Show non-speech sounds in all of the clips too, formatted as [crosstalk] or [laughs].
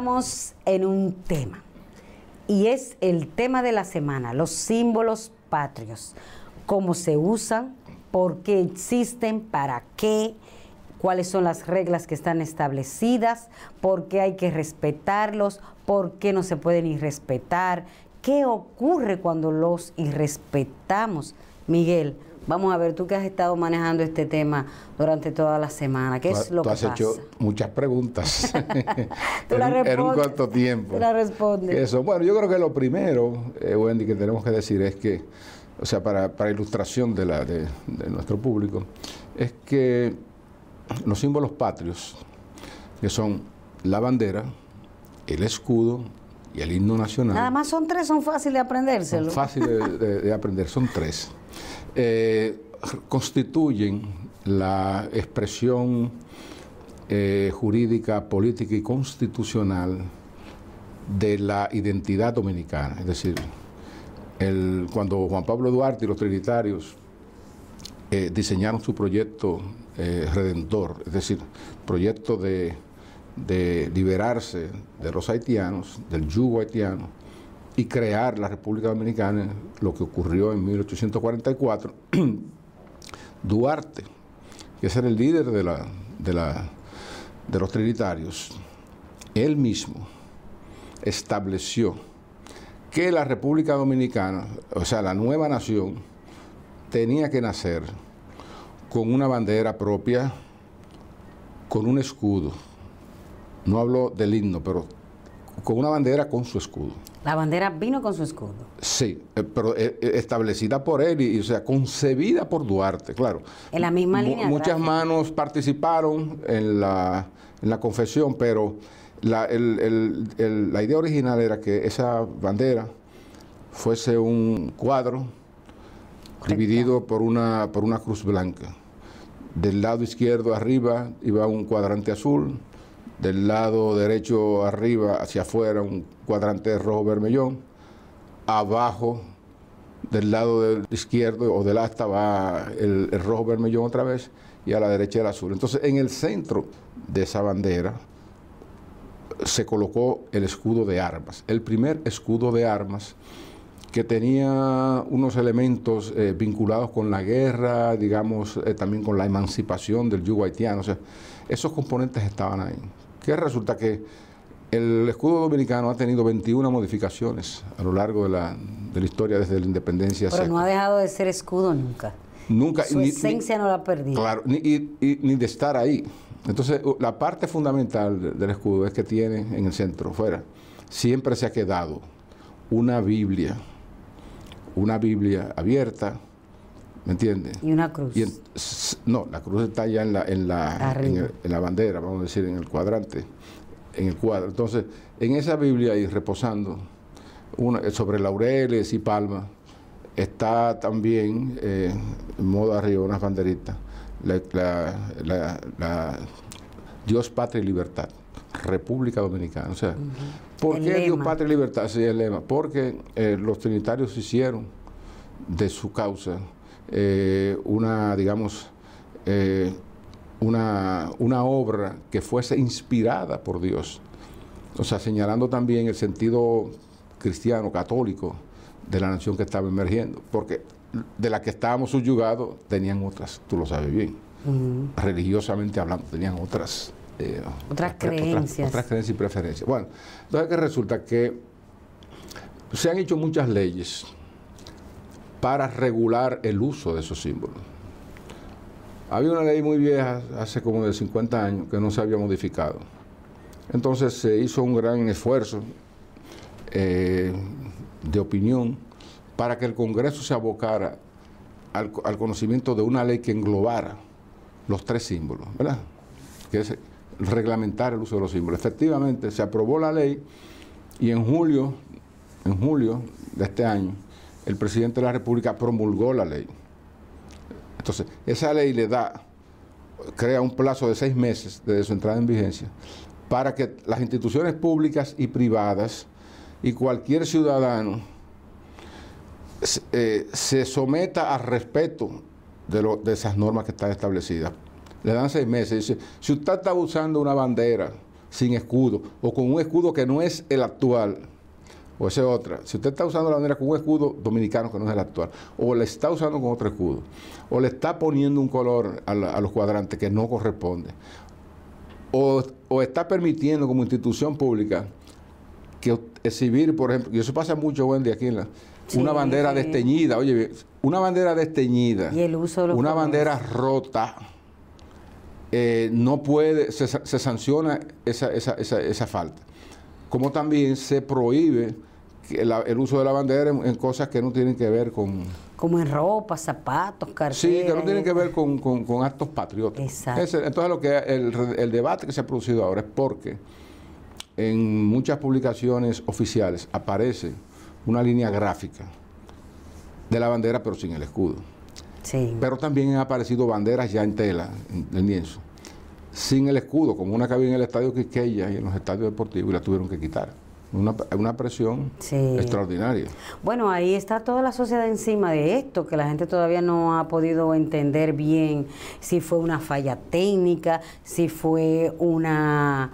estamos en un tema y es el tema de la semana, los símbolos patrios, cómo se usan, por qué existen, para qué, cuáles son las reglas que están establecidas, por qué hay que respetarlos, por qué no se pueden irrespetar, qué ocurre cuando los irrespetamos. Miguel, Vamos a ver, tú que has estado manejando este tema durante toda la semana, ¿qué es lo que has hecho muchas preguntas [laughs] [laughs] ¿Tú en, en, un corto tiempo. ¿Tú la respondes. Eso, bueno, yo creo que lo primero, eh, Wendy, que tenemos que decir es que, o sea, para, ilustración de, la, de nuestro público, es que los símbolos patrios, que son la bandera, el escudo y el himno nacional. Nada más son tres, son fáciles de aprendérselo. Son fáciles de, aprender, son tres. Eh, constituyen la expresión eh, jurídica, política y constitucional de la identidad dominicana. Es decir, cuando Juan Pablo Duarte y los Trinitarios eh, diseñaron su proyecto redentor, es decir, proyecto de de liberarse de los haitianos, del yugo haitiano, y crear la República Dominicana, lo que ocurrió en 1844, [clears throat] Duarte, que es el líder de, la, de, de los trinitarios, él mismo estableció que la República Dominicana, o sea, la nueva nación, tenía que nacer con una bandera propia, con un escudo, no hablo del himno, pero con una bandera con su escudo. La bandera vino con su escudo. Sí, eh, pero eh, eh, establecida por él y, o sea, concebida por Duarte, claro. En la misma línea. muchas manos participaron en la, confesión, pero la, idea original era que esa bandera fuese un cuadro dividido por una, por una cruz blanca. Del lado izquierdo arriba iba un cuadrante azul, del lado derecho arriba hacia afuera un cuadrante rojo vermellón, abajo del lado izquierdo o del asta va el, rojo vermellón otra vez y a la derecha el azul. Entonces en el centro de esa bandera se colocó el escudo de armas, el primer escudo de armas que tenía unos elementos eh, vinculados con la guerra, digamos, eh, también con la emancipación del yugo haitiano. O sea, esos componentes estaban ahí que resulta que el escudo dominicano ha tenido 21 modificaciones a lo largo de la, de la historia desde la independencia. Pero no ha dejado de ser escudo nunca. Nunca. Su esencia no la ha perdido. Claro, ni, ni, de estar ahí. Entonces, la parte fundamental del escudo es que tiene en el centro, fuera, siempre se ha quedado una Biblia, una Biblia abierta, ¿Me entiendes? Y una cruz. no, la cruz está ya en la, en la, en, la bandera, vamos a decir, en el cuadrante, en el cuadro. Entonces, en esa Biblia y reposando, eh, sobre laureles y palmas, está también eh, en modo arriba unas banderitas, Dios, Patria y Libertad, República Dominicana. O sea, ¿por qué Dios, Patria y Libertad? es el lema. Porque eh, los trinitarios hicieron de su causa eh, una, digamos, eh, una, obra que fuese inspirada por Dios. O sea, señalando también el sentido cristiano, católico, de la nación que estaba emergiendo, porque de la que estábamos subyugados tenían otras, tú lo sabes bien, religiosamente hablando, tenían otras. Eh, otras, creencias. creencias y preferencias. Bueno, entonces que resulta que se han hecho muchas leyes para regular el uso de esos símbolos. Había una ley muy vieja, hace como de 50 años, que no se había modificado. Entonces se hizo un gran esfuerzo eh, de opinión para que el Congreso se abocara al, conocimiento de una ley que englobara los tres símbolos, ¿verdad? Que es reglamentar el uso de los símbolos. Efectivamente, se aprobó la ley y en julio, en julio de este año, el presidente de la República promulgó la ley. Entonces, esa ley le da, crea un plazo de seis meses desde su entrada en vigencia para que las instituciones públicas y privadas y cualquier ciudadano se eh, someta al respeto de, de esas normas que están establecidas. Le dan seis meses. Dice, si usted está usando una bandera sin escudo o con un escudo que no es el actual, o esa es otra. Si usted está usando la bandera con un escudo dominicano que no es el actual, o le está usando con otro escudo, o le está poniendo un color a, los cuadrantes que no corresponde, o, está permitiendo como institución pública que exhibir, por ejemplo, y eso pasa mucho hoy aquí en la, una bandera desteñida, oye, una bandera desteñida, una bandera rota, eh, no puede, se, sanciona esa falta. Como también se prohíbe el, uso de la bandera en, cosas que no tienen que ver con... Como en ropa, zapatos, carteras. Sí, que no tienen que ver con, con, actos patrióticos. Exacto. entonces lo que el, debate que se ha producido ahora es porque en muchas publicaciones oficiales aparece una línea gráfica de la bandera pero sin el escudo. Sí. Pero también han aparecido banderas ya en tela, en, en lienzo, sin el escudo, como una que había en el estadio Quiqueya y en los estadios deportivos y la tuvieron que quitar. Una, una presión extraordinaria. Bueno, ahí está toda la sociedad encima de esto, que la gente todavía no ha podido entender bien si fue una falla técnica, si fue una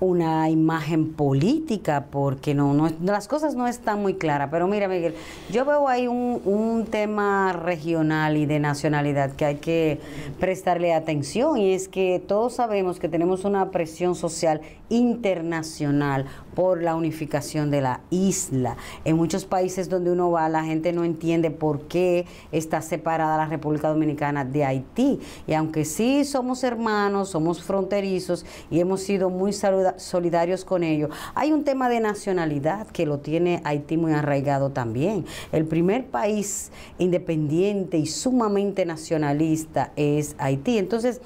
una imagen política, porque no, no, las cosas no están muy claras. Pero mira, Miguel, yo veo ahí un, un, tema regional y de nacionalidad que hay que prestarle atención, y es que todos sabemos que tenemos una presión social internacional por la unificación de la isla. En muchos países donde uno va, la gente no entiende por qué está separada la República Dominicana de Haití. Y aunque sí somos hermanos, somos fronterizos y hemos sido muy solidarios con ellos, hay un tema de nacionalidad que lo tiene Haití muy arraigado también. El primer país independiente y sumamente nacionalista es Haití. Entonces,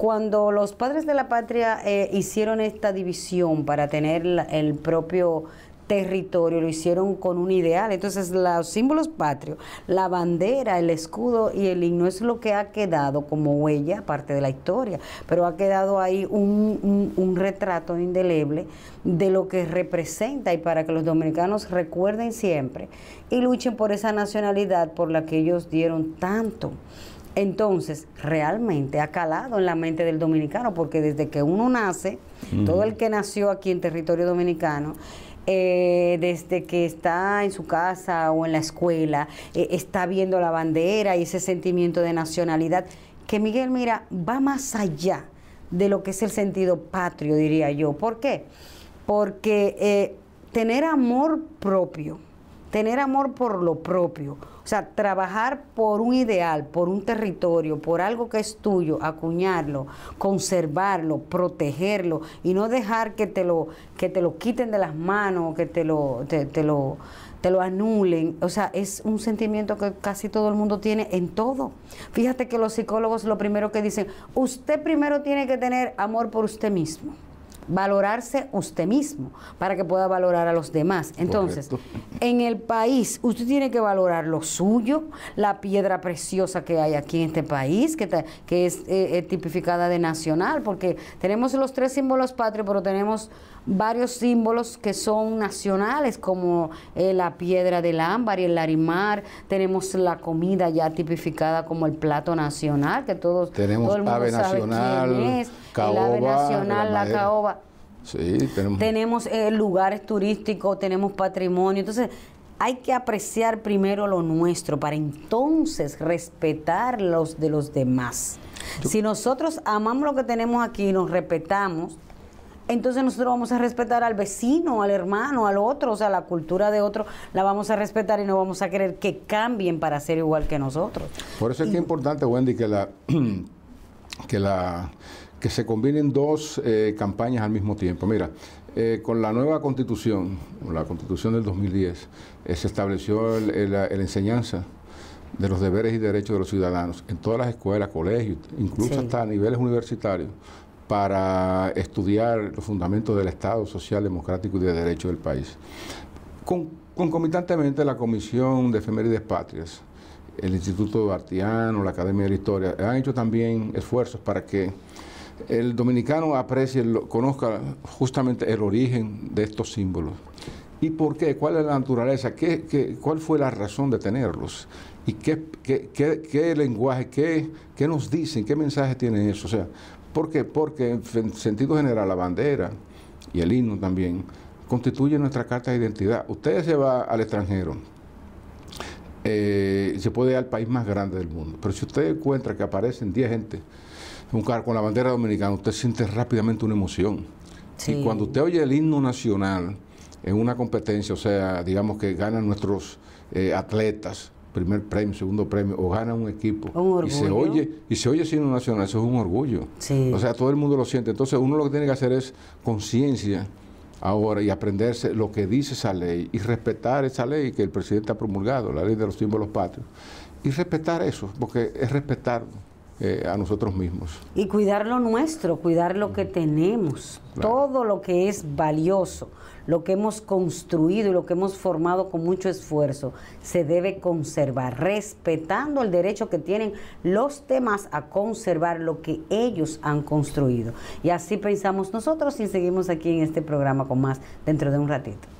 cuando los padres de la patria eh, hicieron esta división para tener el propio territorio, lo hicieron con un ideal. Entonces, los símbolos patrios, la bandera, el escudo y el himno es lo que ha quedado como huella, parte de la historia, pero ha quedado ahí un, retrato indeleble de lo que representa y para que los dominicanos recuerden siempre y luchen por esa nacionalidad por la que ellos dieron tanto. Entonces, realmente ha calado en la mente del dominicano, porque desde que uno nace, todo el que nació aquí en territorio dominicano, eh, desde que está en su casa o en la escuela, eh, está viendo la bandera y ese sentimiento de nacionalidad, que Miguel, mira, va más allá de lo que es el sentido patrio, diría yo. ¿Por qué? Porque eh, tener amor propio, tener amor por lo propio, o sea, trabajar por un ideal, por un territorio, por algo que es tuyo, acuñarlo, conservarlo, protegerlo y no dejar que te lo, que te lo quiten de las manos, que te lo, te, lo, te lo anulen. O sea, es un sentimiento que casi todo el mundo tiene en todo. Fíjate que los psicólogos lo primero que dicen, usted primero tiene que tener amor por usted mismo valorarse usted mismo para que pueda valorar a los demás. Entonces, en el país, usted tiene que valorar lo suyo, la piedra preciosa que hay aquí en este país, que, que es eh, eh, tipificada de nacional, porque tenemos los tres símbolos patrios, pero tenemos varios símbolos que son nacionales, como eh, la piedra del ámbar y el larimar, tenemos la comida ya tipificada como el plato nacional, que todos, tenemos ave nacional, nacional, la caoba Sí, tenemos. Eh, lugares turísticos, tenemos patrimonio. Entonces, hay que apreciar primero lo nuestro para entonces respetar los de los demás. Si nosotros amamos lo que tenemos aquí y nos respetamos, entonces nosotros vamos a respetar al vecino, al hermano, al otro, o sea, la cultura de otro la vamos a respetar y no vamos a querer que cambien para ser igual que nosotros. Por eso es que es importante, Wendy, que la [clears throat] que la que se combinen dos eh, campañas al mismo tiempo. Mira, eh, con la nueva constitución, la constitución del 2010, eh, se estableció la enseñanza de los deberes y derechos de los ciudadanos en todas las escuelas, colegios, incluso hasta a niveles universitarios, para estudiar los fundamentos del Estado social, democrático y de derecho del país. concomitantemente, la Comisión de Efemérides Patrias, el Instituto Bartiano, la Academia de la Historia, han hecho también esfuerzos para que el dominicano aprecie, conozca justamente el origen de estos símbolos. ¿Y por qué? ¿Cuál es la naturaleza? cuál fue la razón de tenerlos? ¿Y qué, lenguaje, qué, nos dicen, qué mensaje tienen eso? O sea, ¿por qué? Porque en sentido general la bandera y el himno también ...constituyen nuestra carta de identidad. Usted se va al extranjero, eh, se puede ir al país más grande del mundo, pero si usted encuentra que aparecen 10 gente un con la bandera dominicana, usted siente rápidamente una emoción. Y cuando usted oye el himno nacional en una competencia, o sea, digamos que ganan nuestros eh, atletas, primer premio, segundo premio, o gana un equipo y se oye, y se oye himno nacional, eso es un orgullo. O sea, todo el mundo lo siente. Entonces uno lo que tiene que hacer es conciencia ahora y aprenderse lo que dice esa ley y respetar esa ley que el presidente ha promulgado, la ley de los tiempos los patrios, y respetar eso, porque es respetar... Eh, a nosotros mismos. Y cuidar lo nuestro, cuidar lo que tenemos, todo lo que es valioso, lo que hemos construido y lo que hemos formado con mucho esfuerzo, se debe conservar, respetando el derecho que tienen los demás a conservar lo que ellos han construido. Y así pensamos nosotros y seguimos aquí en este programa con más dentro de un ratito.